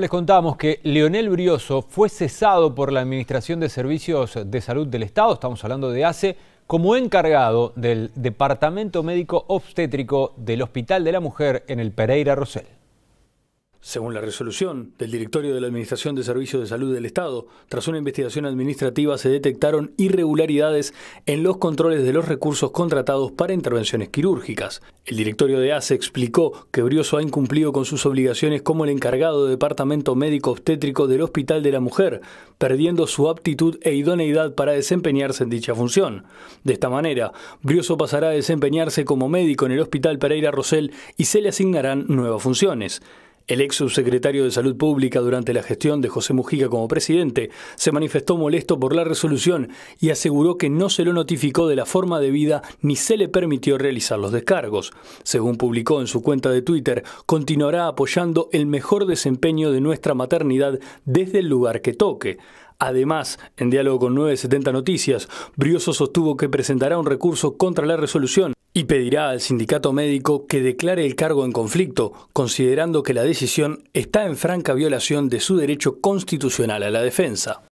Les contamos que Leonel Brioso fue cesado por la Administración de Servicios de Salud del Estado, estamos hablando de ACE, como encargado del Departamento Médico Obstétrico del Hospital de la Mujer en el Pereira Rosell. Según la resolución del Directorio de la Administración de Servicios de Salud del Estado, tras una investigación administrativa se detectaron irregularidades en los controles de los recursos contratados para intervenciones quirúrgicas. El directorio de ACE explicó que Brioso ha incumplido con sus obligaciones como el encargado de Departamento Médico Obstétrico del Hospital de la Mujer, perdiendo su aptitud e idoneidad para desempeñarse en dicha función. De esta manera, Brioso pasará a desempeñarse como médico en el Hospital Pereira Rosell y se le asignarán nuevas funciones. El ex subsecretario de Salud Pública durante la gestión de José Mujica como presidente se manifestó molesto por la resolución y aseguró que no se lo notificó de la forma debida ni se le permitió realizar los descargos. Según publicó en su cuenta de Twitter, continuará apoyando el mejor desempeño de nuestra maternidad desde el lugar que toque. Además, en diálogo con 970 Noticias, Brioso sostuvo que presentará un recurso contra la resolución y pedirá al sindicato médico que declare el cargo en conflicto, considerando que la decisión está en franca violación de su derecho constitucional a la defensa.